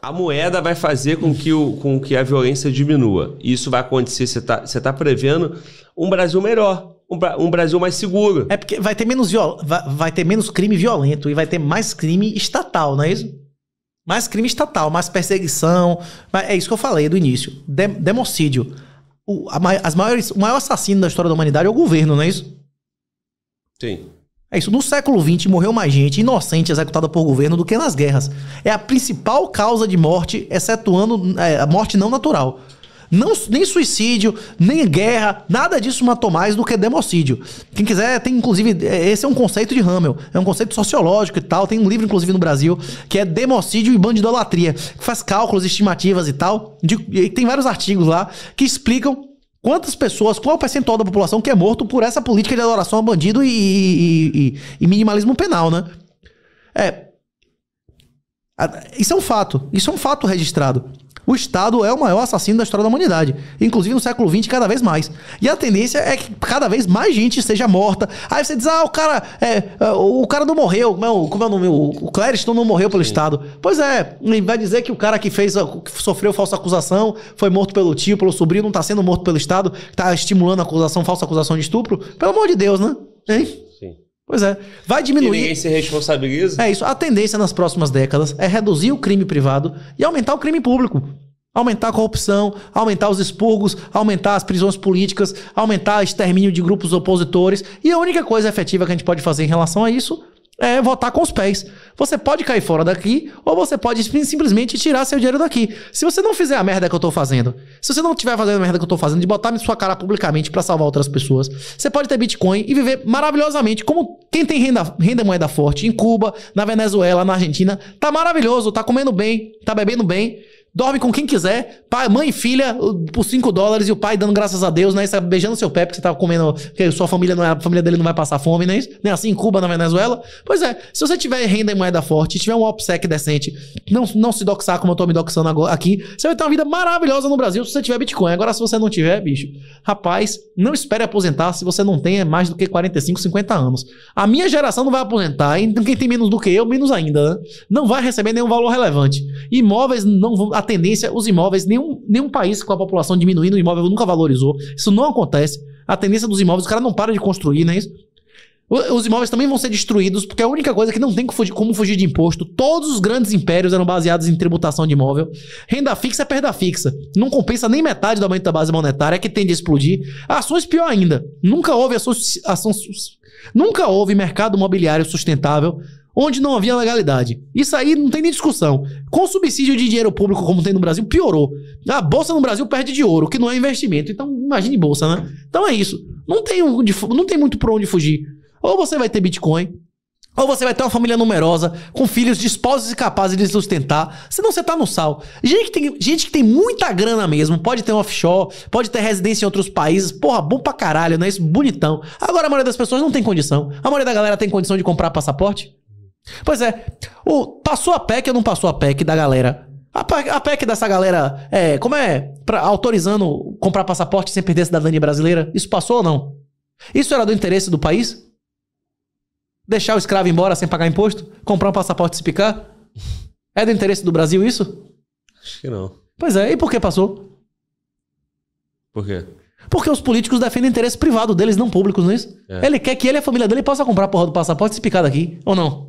a moeda vai fazer com que, o, com que a violência diminua. E isso vai acontecer, você está tá prevendo um Brasil melhor, um, um, Brasil mais seguro. É porque vai ter, menos viol, vai, vai, ter menos crime violento e vai ter mais crime estatal, não é isso? Mais crime estatal, mais perseguição. É isso que eu falei do início. Dem, democídio. O, a, as maiores, o maior assassino da história da humanidade é o governo, não é isso? Sim. É isso. No século XX morreu mais gente inocente executada por governo do que nas guerras. É a principal causa de morte, excetuando é, a morte não natural. Não, nem suicídio, nem guerra, nada disso matou mais do que democídio. Quem quiser, tem inclusive. É, esse é um conceito de Hamel, é um conceito sociológico e tal. Tem um livro, inclusive, no Brasil, que é Democídio e Bandidolatria, que faz cálculos, estimativas e tal. De, e tem vários artigos lá que explicam Quantas pessoas, qual é o percentual da população que é morto por essa política de adoração a bandido e, e, e, e minimalismo penal, né? É. Isso é um fato. Isso é um fato registrado. O Estado é o maior assassino da história da humanidade, inclusive no século XX, cada vez mais. E a tendência é que cada vez mais gente seja morta. Aí você diz, ah, o cara, é, é o cara não morreu, não, como é o nome? O Clériston não morreu pelo Sim. Estado. Pois é, vai dizer que o cara que fez, que sofreu falsa acusação, foi morto pelo tio, pelo sobrinho, não está sendo morto pelo Estado, está estimulando acusação, falsa acusação de estupro. Pelo amor de Deus, né? Hein? Pois é. Vai diminuir. E ninguém se responsabiliza. É isso. A tendência nas próximas décadas é reduzir o crime privado e aumentar o crime público. Aumentar a corrupção, aumentar os expurgos, aumentar as prisões políticas, aumentar o extermínio de grupos opositores. E a única coisa efetiva que a gente pode fazer em relação a isso é votar com os pés. Você pode cair fora daqui ou você pode simplesmente tirar seu dinheiro daqui. Se você não fizer a merda que eu tô fazendo, se você não tiver fazendo a merda que eu tô fazendo de botar sua cara publicamente para salvar outras pessoas, você pode ter Bitcoin e viver maravilhosamente como quem tem renda, renda moeda forte em Cuba, na Venezuela, na Argentina, tá maravilhoso, tá comendo bem, tá bebendo bem. Dorme com quem quiser, pai, mãe e filha, por 5 dólares, e o pai dando graças a Deus, né? Você tá beijando seu pé, porque você tava tá comendo, porque sua família não é, a família dele não vai passar fome, né? isso né assim em Cuba, na Venezuela? Pois é, se você tiver renda em moeda forte, tiver um OPSEC decente, não, não se doxar como eu tô me doxando agora, aqui, você vai ter uma vida maravilhosa no Brasil se você tiver Bitcoin. Agora, se você não tiver, bicho, rapaz, não espere aposentar se você não tem é mais do que 45, 50 anos. A minha geração não vai aposentar, e quem tem menos do que eu, menos ainda, né? Não vai receber nenhum valor relevante. Imóveis não vão tendência, os imóveis, nenhum, nenhum país com a população diminuindo, o imóvel nunca valorizou. Isso não acontece. A tendência dos imóveis, o cara não para de construir, não é isso? Os imóveis também vão ser destruídos, porque é a única coisa que não tem como fugir de imposto. Todos os grandes impérios eram baseados em tributação de imóvel. Renda fixa é perda fixa. Não compensa nem metade do aumento da base monetária, é que tende a explodir. Ações, pior ainda. Nunca houve ações. ações nunca houve mercado imobiliário sustentável onde não havia legalidade. Isso aí não tem nem discussão. Com subsídio de dinheiro público, como tem no Brasil, piorou. A bolsa no Brasil perde de ouro, que não é investimento. Então, imagine bolsa, né? Então é isso. Não tem, um, não tem muito por onde fugir. Ou você vai ter Bitcoin, ou você vai ter uma família numerosa, com filhos dispostos e capazes de sustentar, senão você tá no sal. Gente que, tem, gente que tem muita grana mesmo, pode ter um offshore, pode ter residência em outros países, porra, bom pra caralho, né? Isso bonitão. Agora a maioria das pessoas não tem condição. A maioria da galera tem condição de comprar passaporte? Pois é, o, passou a PEC ou não passou a PEC da galera? A, a PEC dessa galera, é, como é, pra, autorizando comprar passaporte sem perder a cidadania brasileira, isso passou ou não? Isso era do interesse do país? Deixar o escravo embora sem pagar imposto? Comprar um passaporte e se picar? É do interesse do Brasil isso? Acho que não. Pois é, e por que passou? Por quê? Porque os políticos defendem interesse privado deles, não públicos, não é isso? É. Ele quer que ele e a família dele possam comprar a porra do passaporte e se picar daqui, ou não?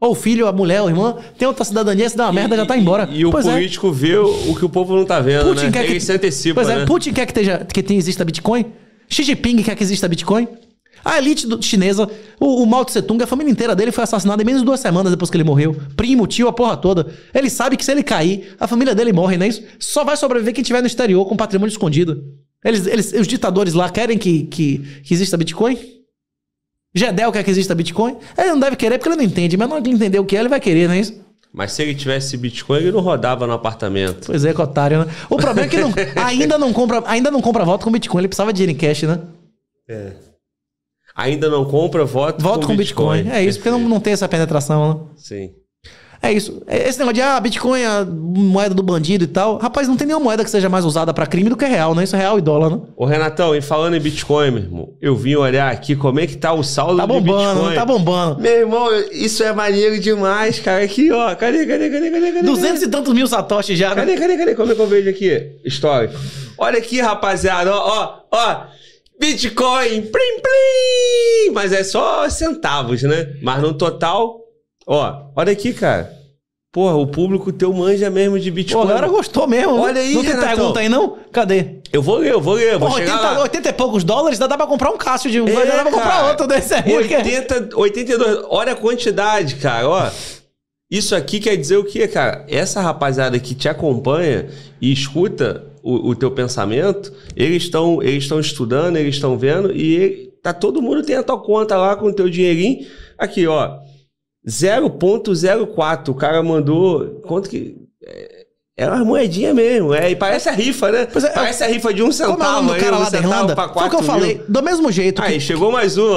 Ou o filho, a mulher, ou irmão, irmã, tem outra cidadania, se dá uma merda, já tá embora. E, e o é. político é. vê o, que o povo não tá vendo, Putin né? Quer Ele que, se antecipa, Pois é, né? é, Putin quer que, teja, que tenha, exista Bitcoin? Xi Jinping quer que exista Bitcoin? A elite do, chinesa, o, o Mao Tse Tung, a família inteira dele foi assassinada em menos de duas semanas depois que ele morreu. Primo, tio, a porra toda. Ele sabe que se ele cair, a família dele morre, não é isso? Só vai sobreviver quem tiver no exterior com patrimônio escondido. Eles, eles, os ditadores lá querem que, que, que exista Bitcoin? Gedel quer que exista Bitcoin? Ele não deve querer porque ele não entende, mas na hora entender o que é, ele vai querer, não é isso? Mas se ele tivesse Bitcoin, ele não rodava no apartamento. Pois é, cotário. né? O problema é que não, ainda, não compra, ainda não compra voto com Bitcoin, ele precisava de dinheiro em cash, né? É. Ainda não compra voto, voto com, com Bitcoin. Bitcoin. É isso, porque não, não tem essa penetração, né? Sim. É isso. É, esse negócio de ah, Bitcoin, a é moeda do bandido e tal. Rapaz, não tem nenhuma moeda que seja mais usada para crime do que real, né? Isso é real e dólar, né? Ô, Renatão, e falando em Bitcoin, meu irmão, eu vim olhar aqui como é que tá o saldo tá bombando, do né? Bitcoin. Tá bombando, Tá bombando. Meu irmão, isso é maneiro demais, cara. Aqui, ó. Cadê, cadê, cadê, cadê, cadê? Duzentos e tantos mil satoshis já, né? Cadê, cadê, cadê? Como é que eu vejo aqui? Histórico. Olha aqui, rapaziada, ó, ó, ó. Bitcoin, plim, plim! Mas é só centavos, né? Mas no total, Ó, olha aqui, cara. Porra, o público teu manja mesmo de Bitcoin. Pô, a galera gostou mesmo. Olha aí, Não tem Renatão. pergunta aí, não? Cadê? Eu vou ler, eu vou ler. Eu vou 80, lá. 80 e poucos dólares, dá, dá pra comprar um Cássio de um, é, dá, pra comprar outro desse aí. 80, 82, olha a quantidade, cara, ó. Isso aqui quer dizer o quê, cara? Essa rapaziada que te acompanha e escuta o, o teu pensamento, eles estão eles estudando, eles estão vendo e tá todo mundo tem a tua conta lá com o teu dinheirinho. Aqui, ó. 0.04. O cara mandou. Quanto que. É, é uma moedinha mesmo. É, e parece a rifa, né? É, parece a rifa de um centavo. Como é o cara aí, um lá da Irlanda? Foi o que eu mil. falei. Do mesmo jeito. Aí, que... chegou mais um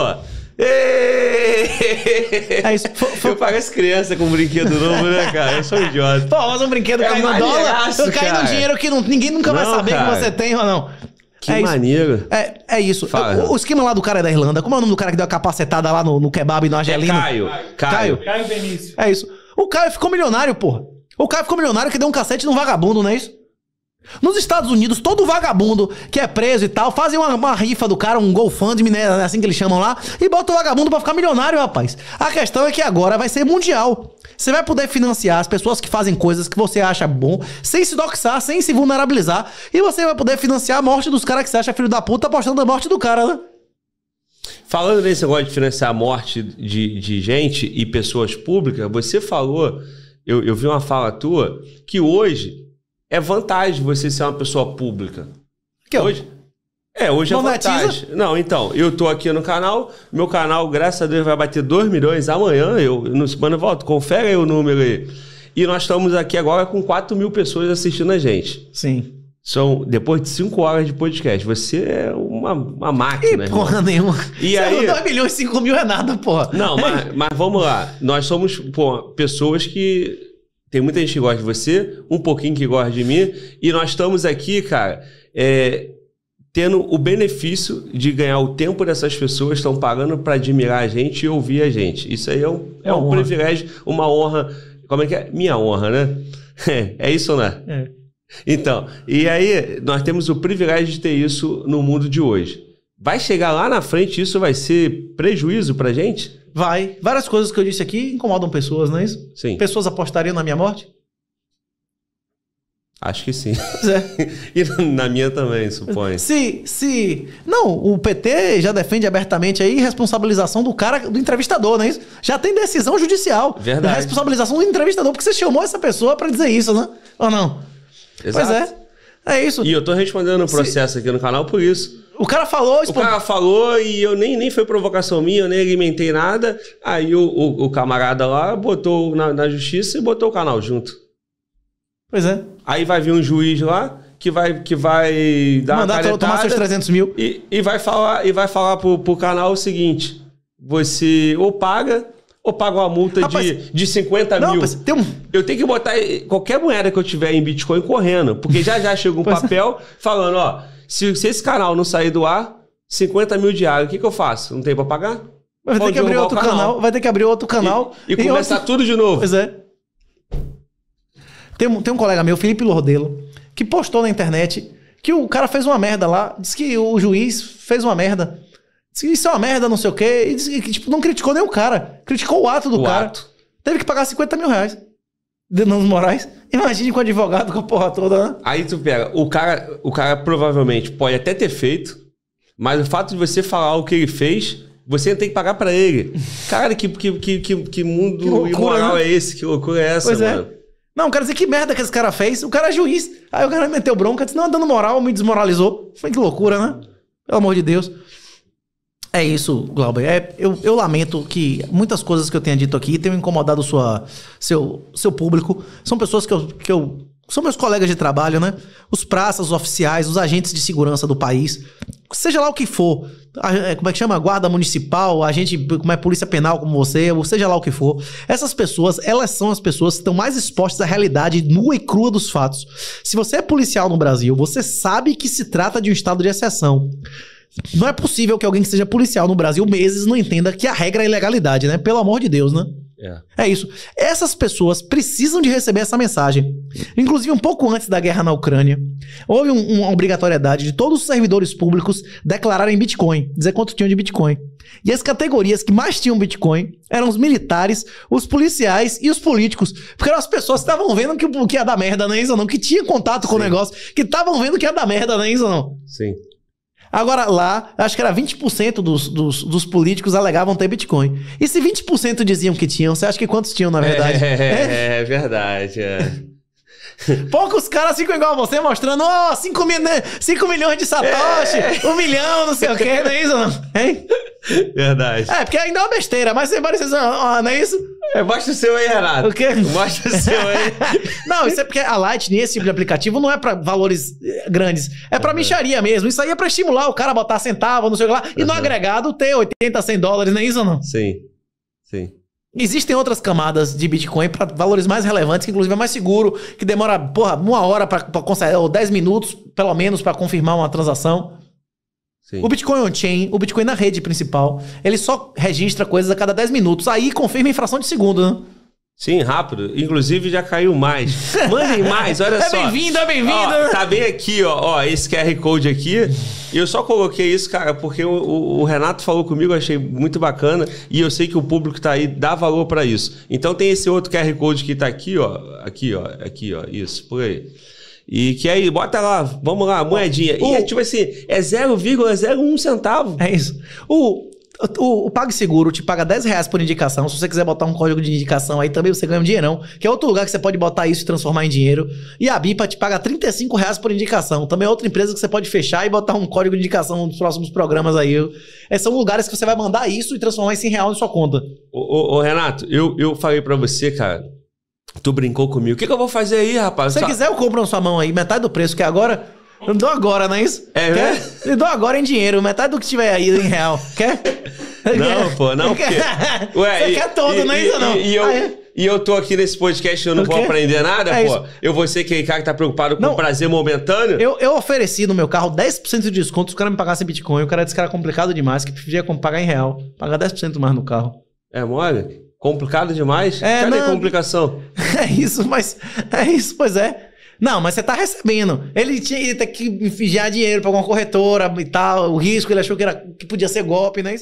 É isso. Foi, foi... Eu pareço criança com um brinquedo novo, né, cara? Eu sou um idiota. Pô, mas um brinquedo é caindo no dólar, eu caí num dinheiro que não, ninguém nunca não, vai saber cara. que você tem ou não. Que é maneiro. Isso. É, é isso. Fala. O, o, esquema lá do cara é da Irlanda. Como é o nome do cara que deu a capacetada lá no, no kebab e no Angelino? É Caio. Caio. Caio. Caio Benício. É isso. O Caio ficou milionário, porra. O Caio ficou milionário que deu um cacete num vagabundo, não é isso? Nos Estados Unidos, todo vagabundo que é preso e tal, fazem uma, uma rifa do cara, um de né? Assim que eles chamam lá, e bota o vagabundo pra ficar milionário, rapaz. A questão é que agora vai ser mundial. Você vai poder financiar as pessoas que fazem coisas que você acha bom, sem se doxar, sem se vulnerabilizar, e você vai poder financiar a morte dos caras que você acha filho da puta apostando na morte do cara, né? Falando nesse negócio de financiar a morte de, de gente e pessoas públicas, você falou, eu, eu vi uma fala tua, que hoje é vantagem você ser uma pessoa pública. Que é hoje? É, hoje Monetiza? é vantagem. Não, então, eu tô aqui no canal, meu canal, graças a Deus, vai bater 2 milhões amanhã, eu, no semana eu volto, confere aí o número aí. E nós estamos aqui agora com 4 mil pessoas assistindo a gente. Sim. São depois de 5 horas de podcast. Você é uma, uma máquina. E porra irmão. nenhuma. E Você aí... 2 milhões e 5 mil é nada, porra. Não, mas, mas vamos lá. Nós somos pô, pessoas que tem muita gente que gosta de você, um pouquinho que gosta de mim. E nós estamos aqui, cara, é, tendo o benefício de ganhar o tempo dessas pessoas estão pagando para admirar a gente e ouvir a gente. Isso aí é um, é, um privilégio, uma honra. Como é que é? Minha honra, né? É, é isso, né? É. Então, e aí nós temos o privilégio de ter isso no mundo de hoje. Vai chegar lá na frente, isso vai ser prejuízo pra gente? Vai. Várias coisas que eu disse aqui incomodam pessoas, não é isso? Sim. Pessoas apostariam na minha morte? Acho que sim. É. e na minha também, suponho. Se, se. Não, o PT já defende abertamente aí responsabilização do cara, do entrevistador, não é isso? Já tem decisão judicial. Verdade. Da responsabilização do entrevistador, porque você chamou essa pessoa para dizer isso, né? Ou não? Exato. Pois é. É isso. E eu tô respondendo o processo aqui no canal por isso. O cara falou, O cara falou e eu nem, nem foi provocação minha, eu nem alimentei nada. Aí o, o, o camarada lá botou na, na, justiça e botou o canal junto. Pois é. Aí vai vir um juiz lá que vai, que vai dar Mandar uma tomar seus 300 mil. E, e vai falar, e vai falar pro, pro canal o seguinte: você ou paga ou pago uma multa Rapaz, de, de 50 não, mil? Tem um... Eu tenho que botar qualquer moeda que eu tiver em Bitcoin correndo, porque já já chega um é. papel falando, ó, se, se, esse canal não sair do ar, 50 mil diário, o que, que eu faço? Não tem pra pagar? vai ter que abrir outro canal. canal. vai ter que abrir outro canal. E, e, e começar outro... tudo de novo. Pois é. Tem, um, tem um colega meu, Felipe Lordelo, que postou na internet que o cara fez uma merda lá, disse que o juiz fez uma merda. Isso é uma merda, não sei o quê. E, disse, que, tipo, não criticou nem o cara. Criticou o ato do o cara. Ato. Teve que pagar 50 mil reais. Denando Moraes. Imagine com o advogado, com a porra toda, né? Aí tu pega, o cara, o cara provavelmente pode até ter feito, mas o fato de você falar o que ele fez, você tem que pagar para ele. Cara, que, que, que, que, mundo que loucura, imoral né? é esse? Que loucura é essa, pois é. mano? É. Não, quero dizer que merda que esse cara fez. O cara é juiz. Aí o cara meteu bronca, disse, não, dando moral, me desmoralizou. Foi que loucura, né? Pelo amor de Deus. É isso, Glauber. É, eu, eu, lamento que muitas coisas que eu tenha dito aqui tenham incomodado sua, seu, seu público. São pessoas que eu, que eu. São meus colegas de trabalho, né? Os praças, os oficiais, os agentes de segurança do país. Seja lá o que for. A, é, como é que chama? Guarda municipal, agente, como é polícia penal como você, ou seja lá o que for. Essas pessoas, elas são as pessoas que estão mais expostas à realidade nua e crua dos fatos. Se você é policial no Brasil, você sabe que se trata de um estado de exceção. Não é possível que alguém que seja policial no Brasil meses não entenda que a regra é ilegalidade, né? Pelo amor de Deus, né? É. é isso. Essas pessoas precisam de receber essa mensagem. Inclusive, um pouco antes da guerra na Ucrânia, houve um, uma obrigatoriedade de todos os servidores públicos declararem Bitcoin, dizer quanto tinham de Bitcoin. E as categorias que mais tinham Bitcoin eram os militares, os policiais e os políticos. Porque eram as pessoas que estavam vendo que, que ia dar merda, né, isso ou não? Que tinha contato com Sim. o negócio, que estavam vendo que ia dar merda, né, isso ou não? Sim. Agora lá, acho que era 20% dos, dos, dos políticos alegavam ter Bitcoin. E se 20% diziam que tinham, você acha que quantos tinham na é, verdade? É, é, é verdade. É. Poucos caras ficam igual a você, mostrando, ó, oh, 5 mil, milhões de satoshi, é. um milhão, não sei o quê, não é isso, não? Hein? Verdade. É, porque ainda é uma besteira, mas você parece, assim, ó, não é isso? É, mostra o seu aí, Renato. O quê? Mostra o seu aí. não, isso é porque a Lightning, esse tipo de aplicativo, não é pra valores eh, grandes, é pra uhum. micharia mesmo. Isso aí é pra estimular o cara a botar centavo, não sei o que lá, e uhum. no agregado ter 80, 100 dólares, não é isso, não? Sim, sim. Existem outras camadas de Bitcoin para valores mais relevantes, que inclusive é mais seguro, que demora porra, uma hora para conseguir, ou 10 minutos, pelo menos, para confirmar uma transação. Sim. O Bitcoin é on-chain, o Bitcoin é na rede principal, ele só registra coisas a cada 10 minutos. Aí confirma em fração de segundo, né? Sim, rápido. Inclusive já caiu mais. Mandem mais, olha é só. Bem-vindo, é bem-vindo. Tá bem aqui, ó, ó, esse QR Code aqui. Eu só coloquei isso, cara, porque o, o, Renato falou comigo, achei muito bacana. E eu sei que o público tá aí, dá valor para isso. Então tem esse outro QR Code que tá aqui, ó. Aqui, ó. Aqui, ó. Isso, por aí. E que aí, bota lá, vamos lá, moedinha. E é tipo assim, é 0,01 centavo. É isso. O, o, o PagSeguro te paga 10 reais por indicação. Se você quiser botar um código de indicação aí também, você ganha um dinheirão. Que é outro lugar que você pode botar isso e transformar em dinheiro. E a BIPA te paga 35 reais por indicação. Também é outra empresa que você pode fechar e botar um código de indicação nos próximos programas aí. É, são lugares que você vai mandar isso e transformar em em real na sua conta. Ô, ô, ô Renato, eu, eu falei para você, cara. Tu brincou comigo. O que, que eu vou fazer aí, rapaz? Se você quiser, eu compro na sua mão aí, metade do preço, que é agora eu dou agora, não é isso? É, né? Eu dou agora em dinheiro, metade do que tiver aí em real. Quer? Não, pô, não. Porque... Ué, Você e, quer todo, e, não é isso, não? E, e eu, ah, é? e eu tô aqui nesse podcast eu não vou aprender nada, é pô. Isso. Eu vou ser aquele cara que tá preocupado com o prazer momentâneo. Eu, eu ofereci no meu carro 10% de desconto se o cara me pagasse em Bitcoin. O cara disse que era complicado demais, que preferia pagar em real. Pagar 10% mais no carro. É mole? Complicado demais? É, Cadê não... complicação? É isso, mas. É isso, pois é. Não, mas você tá recebendo. Ele tinha tá que enfiar dinheiro pra alguma corretora e tal, o risco, ele achou que, era, que podia ser golpe, né?